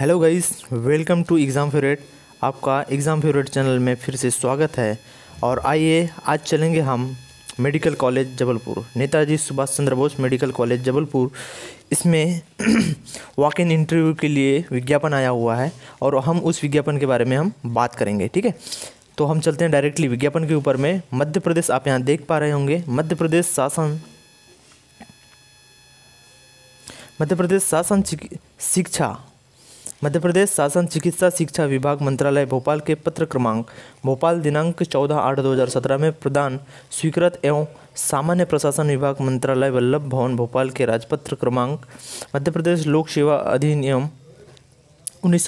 hello guys welcome to exam favourite आपका exam favourite channel में फिर से स्वागत है और आइए आज चलेंगे हम medical college Jabalpur Netaji Subhash Chandra Bose medical college Jabalpur इसमें वॉक इन इंटरव्यू के लिए विज्ञापन आया हुआ है और हम उस विज्ञापन के बारे में हम बात करेंगे ठीक है तो हम चलते हैं डायरेक्टली विज्ञापन के ऊपर में मध्य प्रदेश आप यहाँ देख पा रहे होंगे मध्य प्रदेश शासन मध्य प्रदेश शासन शिक्षा मध्य प्रदेश शासन चिकित्सा शिक्षा विभाग मंत्रालय भोपाल के पत्र क्रमांक भोपाल दिनांक 14 आठ 2017 में प्रदान स्वीकृत एवं सामान्य प्रशासन विभाग मंत्रालय वल्लभ भवन भोपाल के राजपत्र क्रमांक मध्य प्रदेश लोक सेवा अधिनियम उन्नीस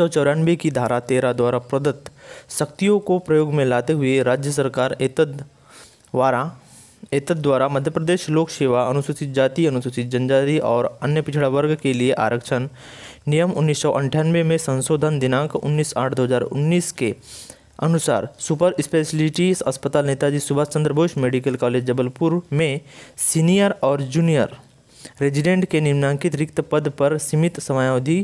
की धारा तेरह द्वारा प्रदत्त शक्तियों को प्रयोग में लाते हुए राज्य सरकार एतद वारा एतद द्वारा मध्य प्रदेश लोक सेवा अनुसूचित जाति अनुसूचित जनजाति और अन्य पिछड़ा वर्ग के लिए आरक्षण नियम उन्नीस में संशोधन दिनांक उन्नीस आठ दो हज़ार उन्नीस के अनुसार सुपर स्पेशलिटी अस्पताल नेताजी सुभाष चंद्र बोस मेडिकल कॉलेज जबलपुर में सीनियर और जूनियर रेजिडेंट के निम्नांकित रिक्त पद पर सीमित समयावधि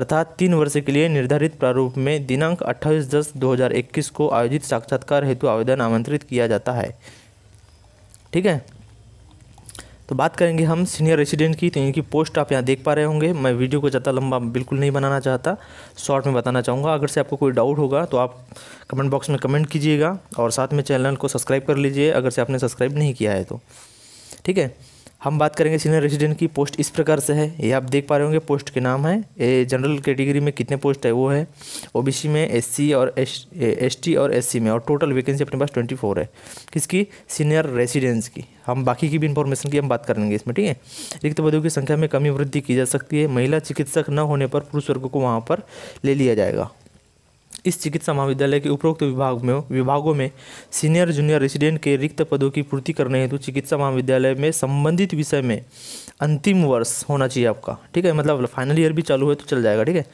अर्थात तीन वर्ष के लिए निर्धारित प्रारूप में दिनांक 28 दस 2021 को आयोजित साक्षात्कार हेतु आवेदन आमंत्रित किया जाता है ठीक है तो बात करेंगे हम सीनियर रेसिडेंट की तो इनकी पोस्ट आप यहाँ देख पा रहे होंगे मैं वीडियो को ज़्यादा लंबा बिल्कुल नहीं बनाना चाहता शॉर्ट में बताना चाहूँगा अगर से आपको कोई डाउट होगा तो आप कमेंट बॉक्स में कमेंट कीजिएगा और साथ में चैनल को सब्सक्राइब कर लीजिए अगर से आपने सब्सक्राइब नहीं किया है तो ठीक है हम बात करेंगे सीनियर रेजिडेंट की पोस्ट इस प्रकार से है ये आप देख पा रहे होंगे पोस्ट के नाम है ए जनरल कैटेगरी में कितने पोस्ट है वो है ओबीसी में एससी और एस टी और एससी में और टोटल वैकेंसी अपने पास ट्वेंटी फोर है किसकी सीनियर रेजिडेंस की हम बाकी की भी इन्फॉर्मेशन की हम बात करेंगे इसमें ठीक है रिक्त पदों की संख्या में कमी वृद्धि की जा सकती है महिला चिकित्सक न होने पर पुरुष वर्ग को वहाँ पर ले लिया जाएगा इस चिकित्सा महाविद्यालय के उपरोक्त विभाग में विभागों में सीनियर जूनियर रेसिडेंट के रिक्त पदों की पूर्ति करने हेतु चिकित्सा महाविद्यालय में संबंधित विषय में अंतिम वर्ष होना चाहिए आपका ठीक है मतलब फाइनल ईयर भी चालू है तो चल जाएगा ठीक है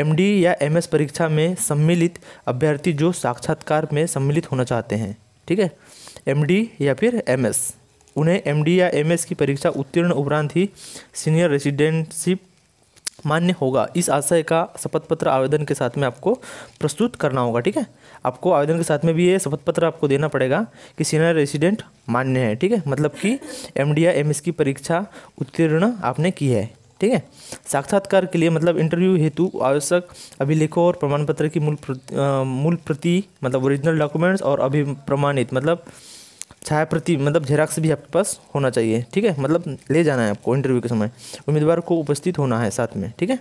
एमडी या एमएस परीक्षा में सम्मिलित अभ्यर्थी जो साक्षात्कार में सम्मिलित होना चाहते हैं ठीक है एम या फिर एम उन्हें एम या एम की परीक्षा उत्तीर्ण उपरांत ही सीनियर रेसिडेंटशिप मान्य होगा इस आशय का शपथ पत्र आवेदन के साथ में आपको प्रस्तुत करना होगा ठीक है आपको आवेदन के साथ में भी ये शपथ पत्र आपको देना पड़ेगा कि सीनियर रेसिडेंट मान्य है ठीक है मतलब कि एम डी एम एम की परीक्षा उत्तीर्ण आपने की है ठीक है साक्षात्कार के लिए मतलब इंटरव्यू हेतु आवश्यक अभिलेखों और प्रमाण पत्र की मूल प्रति, मूल प्रति मतलब ओरिजिनल डॉक्यूमेंट्स और अभि प्रमाणित मतलब छाया प्रति मतलब झेराक्स भी आपके पास होना चाहिए ठीक है मतलब ले जाना है आपको इंटरव्यू के समय उम्मीदवार को उपस्थित होना है साथ में ठीक है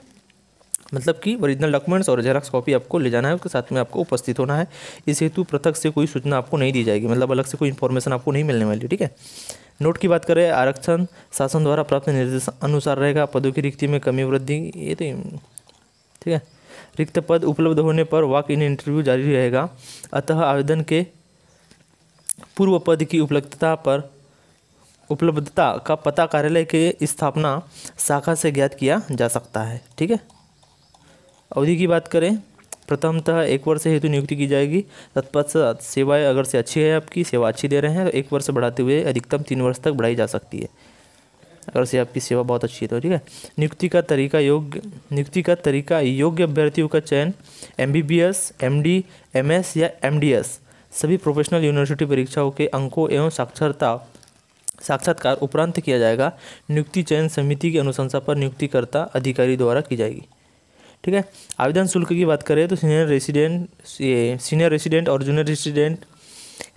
मतलब कि ओरिजिनल डॉक्यूमेंट्स और जेराक्स कॉपी आपको ले जाना है उसके साथ में आपको उपस्थित होना है इस हेतु पृथक से कोई सूचना आपको नहीं दी जाएगी मतलब अलग से कोई इन्फॉर्मेशन आपको नहीं मिलने वाली ठीक है नोट की बात करें आरक्षण शासन द्वारा प्राप्त निर्देश अनुसार रहेगा पदों की रिक्ति में कमी वृद्धि ये तो ठीक है रिक्त पद उपलब्ध होने पर वाक इन इंटरव्यू जारी रहेगा अतः आवेदन के पूर्व पद की उपलब्धता पर उपलब्धता का पता कार्यालय के स्थापना शाखा से ज्ञात किया जा सकता है ठीक है अवधि की बात करें प्रथमतः एक वर्ष हेतु नियुक्ति की जाएगी तत्पश्चात सेवाएं अगर से अच्छी है आपकी सेवा अच्छी दे रहे हैं तो एक वर्ष बढ़ाते हुए अधिकतम तीन वर्ष तक बढ़ाई जा सकती है अगर से आपकी सेवा बहुत अच्छी है तो ठीक है नियुक्ति का तरीका योग्य नियुक्ति का तरीका योग्य अभ्यर्थियों का चयन M B B S M D M S या एम डी एस सभी प्रोफेशनल यूनिवर्सिटी परीक्षाओं के अंकों एवं साक्षरता साक्षात्कार उपरांत किया जाएगा नियुक्ति चयन समिति की अनुशंसा पर नियुक्तिकर्ता अधिकारी द्वारा की जाएगी ठीक है आवेदन शुल्क की बात करें तो सीनियर रेसिडेंट ये सीनियर रेसिडेंट और जूनियर रेसिडेंट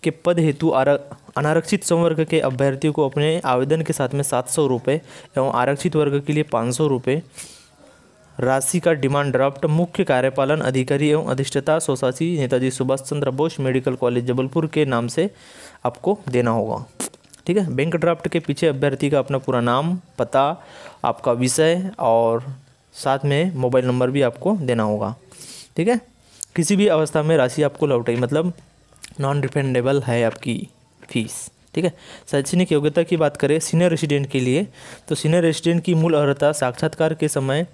के पद हेतु अनारक्षित संवर्ग के अभ्यर्थियों को अपने आवेदन के साथ में सात सौ रुपये एवं आरक्षित वर्ग के लिए पाँच सौ रुपये राशि का डिमांड ड्राफ्ट मुख्य कार्यपालन अधिकारी एवं अधिष्ठता society Netaji Subhash Chandra Bose medical college Jabalpur के नाम से आपको देना होगा ठीक है बैंक ड्राफ्ट के पीछे अभ्यर्थी का अपना पूरा नाम पता आपका विषय और साथ में मोबाइल नंबर भी आपको देना होगा ठीक है किसी भी अवस्था में राशि आपको लौटाई मतलब नॉन रिफंडेबल है आपकी फीस ठीक है शैक्षणिक योग्यता की बात करें सीनियर रेसिडेंट के लिए तो सीनियर रेसिडेंट की मूल अर्हता साक्षात्कार के समय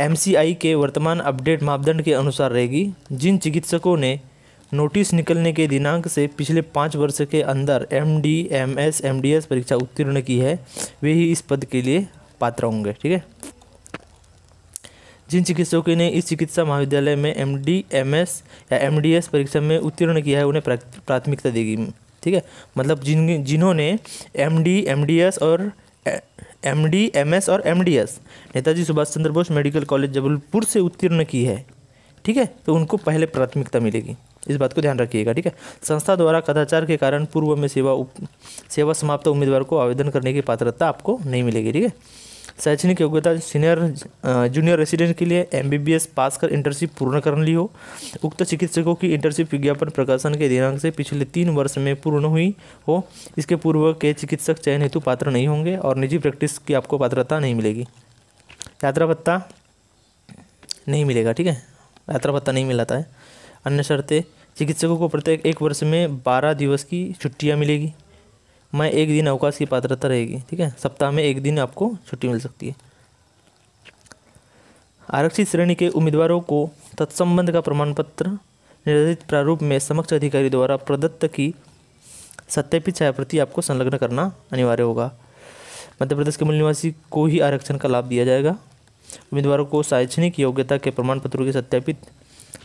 एम के वर्तमान अपडेट मापदंड के अनुसार रहेगी जिन चिकित्सकों ने नोटिस निकलने के दिनांक से पिछले पाँच वर्ष के अंदर M D M S M D S परीक्षा उत्तीर्ण की है वे ही इस पद के लिए पात्र होंगे ठीक है जिन चिकित्सकों ने इस चिकित्सा महाविद्यालय में एम डी एम एस या एम डी एस परीक्षा में उत्तीर्ण किया है उन्हें प्राथमिकता देगी ठीक है मतलब जिन जिन्होंने M D M D S और एम डी एम एस और M D S Netaji Subhash Chandra Bose medical college Jabalpur से उत्तीर्ण की है ठीक है तो उनको पहले प्राथमिकता मिलेगी इस बात को ध्यान रखिएगा ठीक है संस्था द्वारा कदाचार के कारण पूर्व में सेवा उप सेवा समाप्त उम्मीदवार को आवेदन करने की पात्रता आपको नहीं मिलेगी ठीक है शैक्षणिक योग्यता सीनियर जूनियर रेसिडेंट के लिए एमबीबीएस पास कर इंटर्नशिप पूर्ण कर ली हो उक्त चिकित्सकों की इंटर्नशिप विज्ञापन प्रकाशन के दिनांक से पिछले तीन वर्ष में पूर्ण हुई हो इसके पूर्व के चिकित्सक चयन हेतु पात्र नहीं होंगे और निजी प्रैक्टिस की आपको पात्रता नहीं मिलेगी यात्रा भत्ता नहीं मिलेगा ठीक है यात्रा भत्ता नहीं मिलाता है अन्य शर्तें चिकित्सकों को प्रत्येक एक वर्ष में बारह दिवस की छुट्टियाँ मिलेगी मैं एक दिन अवकाश की पात्रता रहेगी ठीक है सप्ताह में एक दिन आपको छुट्टी मिल सकती है आरक्षित श्रेणी के उम्मीदवारों को तत्संबंध का प्रमाण पत्र निर्धारित प्रारूप में समक्ष अधिकारी द्वारा प्रदत्त की सत्यापित छायाप्रति आपको संलग्न करना अनिवार्य होगा मध्य प्रदेश के मूल निवासी को ही आरक्षण का लाभ दिया जाएगा उम्मीदवारों को शैक्षणिक योग्यता के प्रमाण पत्रों की सत्यापित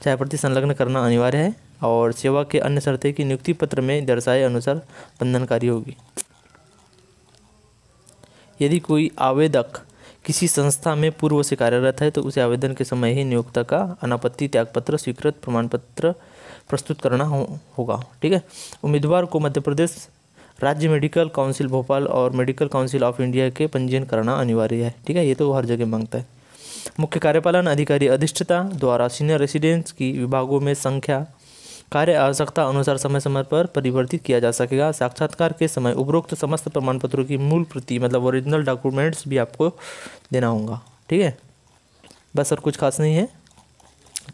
छायाप्रति संलग्न करना अनिवार्य है और सेवा के अन्य शर्तें की नियुक्ति पत्र में दर्शाए अनुसार बंधनकारी होगी यदि कोई आवेदक किसी संस्था में पूर्व से कार्यरत है तो उसे आवेदन के समय ही नियोक्ता का अनापत्ति त्यागपत्र स्वीकृत प्रमाण पत्र प्रस्तुत करना हो, होगा ठीक है उम्मीदवार को मध्य प्रदेश राज्य मेडिकल काउंसिल भोपाल और मेडिकल काउंसिल ऑफ इंडिया के पंजीयन करना अनिवार्य है ठीक है ये तो हर जगह मांगता है मुख्य कार्यपालन अधिकारी अधिष्ठता द्वारा सीनियर रेसिडेंट्स की विभागों में संख्या कार्य आवश्यकता अनुसार समय समय पर परिवर्तित किया जा सकेगा साक्षात्कार के समय उपरोक्त समस्त प्रमाण पत्रों की मूल प्रति मतलब ओरिजिनल डॉक्यूमेंट्स भी आपको देना होगा ठीक है बस और कुछ खास नहीं है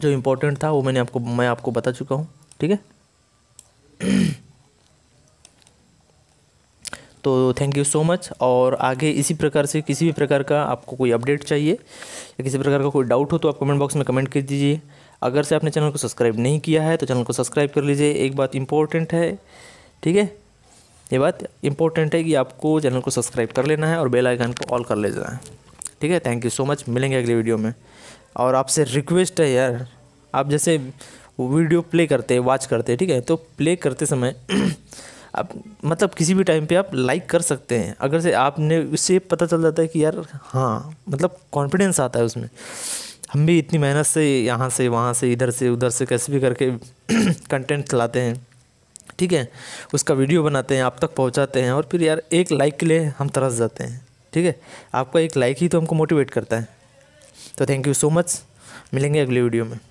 जो इम्पोर्टेंट था वो मैंने आपको मैं आपको बता चुका हूँ ठीक है तो थैंक यू सो मच और आगे इसी प्रकार से किसी भी प्रकार का आपको कोई अपडेट चाहिए या किसी प्रकार का कोई डाउट हो तो आप कमेंट बॉक्स में कमेंट कर दीजिए अगर से आपने चैनल को सब्सक्राइब नहीं किया है तो चैनल को सब्सक्राइब कर लीजिए एक बात इम्पोर्टेंट है ठीक है ये बात इम्पोर्टेंट है कि आपको चैनल को सब्सक्राइब कर लेना है और बेल आइकन को ऑल कर लेना है ठीक है थैंक यू सो मच मिलेंगे अगले वीडियो में और आपसे रिक्वेस्ट है यार आप जैसे वीडियो प्ले करते वॉच करते ठीक है तो प्ले करते समय आप मतलब किसी भी टाइम पे आप लाइक कर सकते हैं अगर से आपने उससे पता चल जाता है कि यार हाँ मतलब कॉन्फिडेंस आता है उसमें हम भी इतनी मेहनत से यहाँ से वहाँ से इधर से उधर से कैसे भी करके कंटेंट लाते हैं ठीक है उसका वीडियो बनाते हैं आप तक पहुँचाते हैं और फिर यार एक लाइक के लिए हम तरस जाते हैं ठीक है आपका एक लाइक ही तो हमको मोटिवेट करता है तो थैंक यू सो मच मिलेंगे अगले वीडियो में